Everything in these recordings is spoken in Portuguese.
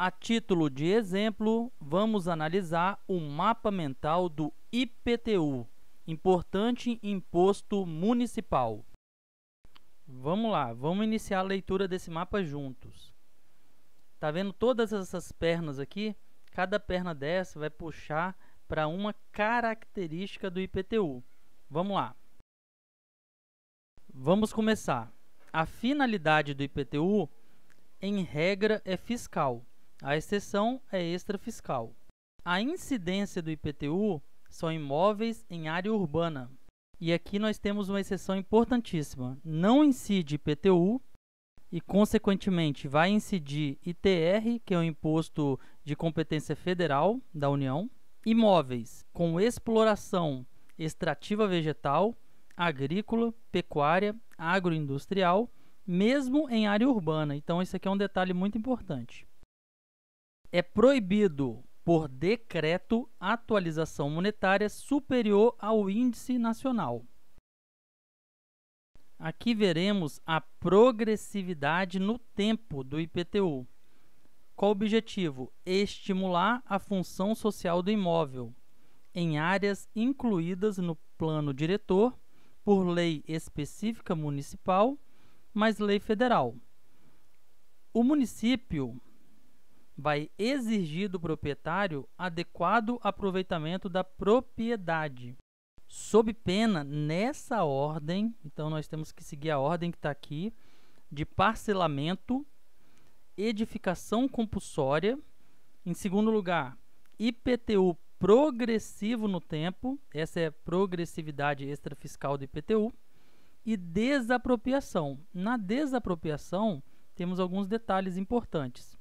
A título de exemplo, vamos analisar o mapa mental do IPTU, Importante Imposto Municipal. Vamos lá, vamos iniciar a leitura desse mapa juntos. Tá vendo todas essas pernas aqui? Cada perna dessa vai puxar para uma característica do IPTU. Vamos lá. Vamos começar. A finalidade do IPTU, em regra, é fiscal a exceção é extrafiscal. A incidência do IPTU são imóveis em área urbana. E aqui nós temos uma exceção importantíssima. Não incide IPTU e, consequentemente, vai incidir ITR, que é o Imposto de Competência Federal da União, imóveis com exploração extrativa vegetal, agrícola, pecuária, agroindustrial, mesmo em área urbana. Então, isso aqui é um detalhe muito importante é proibido por decreto atualização monetária superior ao índice nacional. Aqui veremos a progressividade no tempo do IPTU. Qual o objetivo? Estimular a função social do imóvel em áreas incluídas no plano diretor por lei específica municipal, mas lei federal. O município vai exigir do proprietário adequado aproveitamento da propriedade. Sob pena, nessa ordem, então nós temos que seguir a ordem que está aqui, de parcelamento, edificação compulsória. Em segundo lugar, IPTU progressivo no tempo, essa é a progressividade extrafiscal do IPTU, e desapropriação. Na desapropriação, temos alguns detalhes importantes.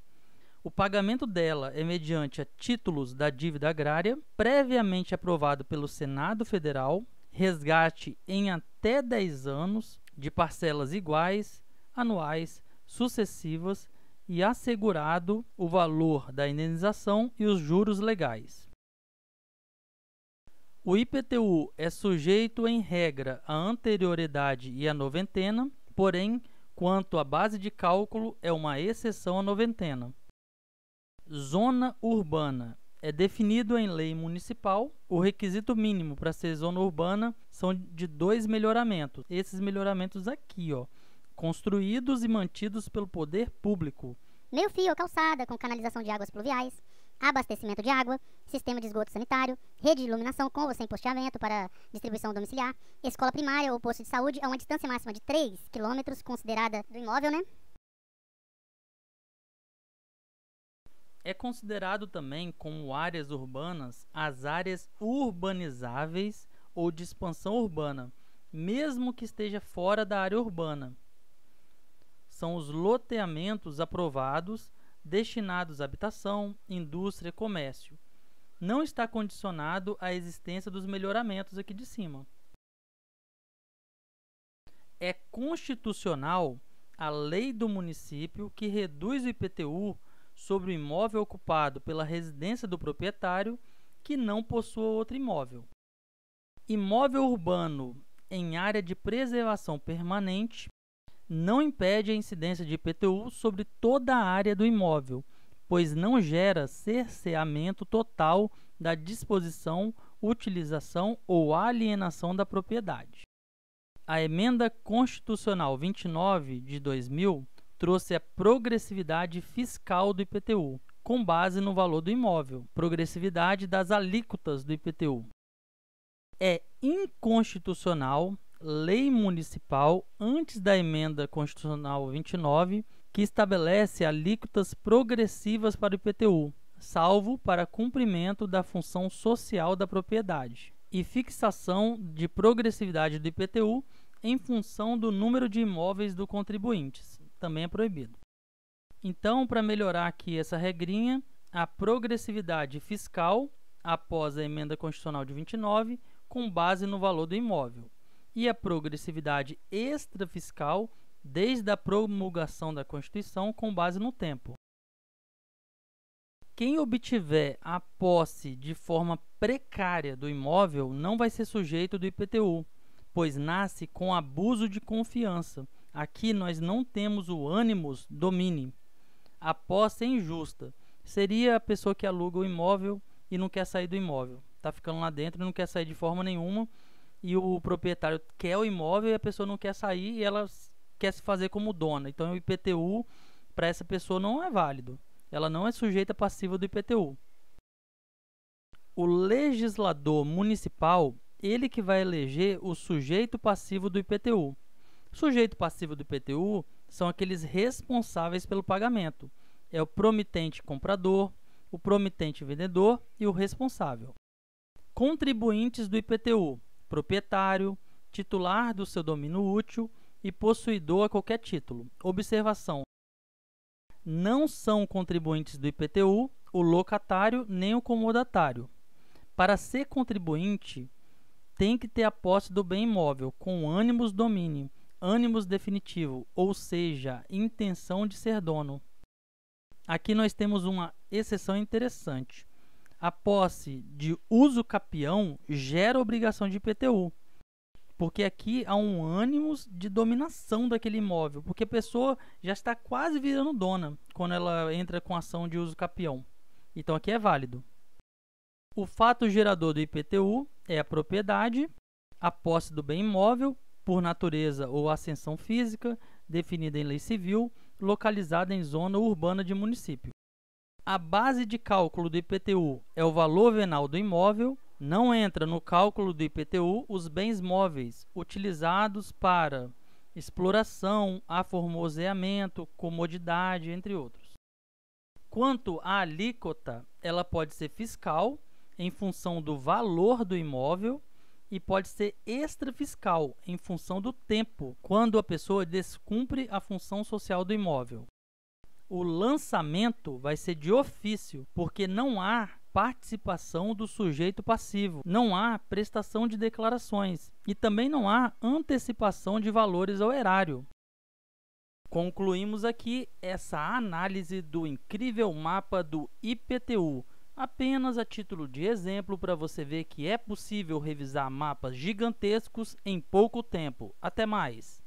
O pagamento dela é mediante a títulos da dívida agrária, previamente aprovado pelo Senado Federal, resgate em até 10 anos de parcelas iguais, anuais, sucessivas e assegurado o valor da indenização e os juros legais. O IPTU é sujeito, em regra, à anterioridade e à noventena, porém, quanto à base de cálculo, é uma exceção à noventena. Zona urbana. É definido em lei municipal o requisito mínimo para ser zona urbana são de dois melhoramentos. Esses melhoramentos aqui, ó, construídos e mantidos pelo poder público. Meio fio, calçada com canalização de águas pluviais, abastecimento de água, sistema de esgoto sanitário, rede de iluminação com ou sem posteamento para distribuição domiciliar, escola primária ou posto de saúde a uma distância máxima de 3 km considerada do imóvel, né? É considerado também como áreas urbanas as áreas urbanizáveis ou de expansão urbana, mesmo que esteja fora da área urbana. São os loteamentos aprovados destinados à habitação, indústria e comércio. Não está condicionado à existência dos melhoramentos aqui de cima. É constitucional a lei do município que reduz o IPTU sobre o imóvel ocupado pela residência do proprietário que não possua outro imóvel. Imóvel urbano em área de preservação permanente não impede a incidência de IPTU sobre toda a área do imóvel, pois não gera cerceamento total da disposição, utilização ou alienação da propriedade. A emenda constitucional 29 de 2000 trouxe a progressividade fiscal do IPTU, com base no valor do imóvel, progressividade das alíquotas do IPTU. É inconstitucional lei municipal antes da emenda constitucional 29 que estabelece alíquotas progressivas para o IPTU, salvo para cumprimento da função social da propriedade e fixação de progressividade do IPTU em função do número de imóveis do contribuinte também é proibido. Então, para melhorar aqui essa regrinha, a progressividade fiscal após a emenda constitucional de 29, com base no valor do imóvel, e a progressividade extrafiscal desde a promulgação da Constituição com base no tempo. Quem obtiver a posse de forma precária do imóvel não vai ser sujeito do IPTU, pois nasce com abuso de confiança Aqui nós não temos o ânimos domini. A posse é injusta. Seria a pessoa que aluga o imóvel e não quer sair do imóvel. Está ficando lá dentro e não quer sair de forma nenhuma. E o proprietário quer o imóvel e a pessoa não quer sair e ela quer se fazer como dona. Então o IPTU para essa pessoa não é válido. Ela não é sujeita passiva do IPTU. O legislador municipal, ele que vai eleger o sujeito passivo do IPTU. Sujeito passivo do IPTU são aqueles responsáveis pelo pagamento. É o promitente comprador, o promitente vendedor e o responsável. Contribuintes do IPTU: proprietário, titular do seu domínio útil e possuidor a qualquer título. Observação: não são contribuintes do IPTU o locatário nem o comodatário. Para ser contribuinte, tem que ter a posse do bem imóvel com ânimos domínio ânimos definitivo, ou seja, intenção de ser dono. Aqui nós temos uma exceção interessante. A posse de uso capião gera obrigação de IPTU, porque aqui há um ânimo de dominação daquele imóvel, porque a pessoa já está quase virando dona quando ela entra com ação de uso capião. Então aqui é válido. O fato gerador do IPTU é a propriedade, a posse do bem imóvel por natureza ou ascensão física, definida em lei civil, localizada em zona urbana de município. A base de cálculo do IPTU é o valor venal do imóvel. Não entra no cálculo do IPTU os bens móveis utilizados para exploração, aformoseamento, comodidade, entre outros. Quanto à alíquota, ela pode ser fiscal em função do valor do imóvel e pode ser extrafiscal em função do tempo, quando a pessoa descumpre a função social do imóvel. O lançamento vai ser de ofício, porque não há participação do sujeito passivo, não há prestação de declarações e também não há antecipação de valores ao erário. Concluímos aqui essa análise do incrível mapa do IPTU Apenas a título de exemplo para você ver que é possível revisar mapas gigantescos em pouco tempo. Até mais!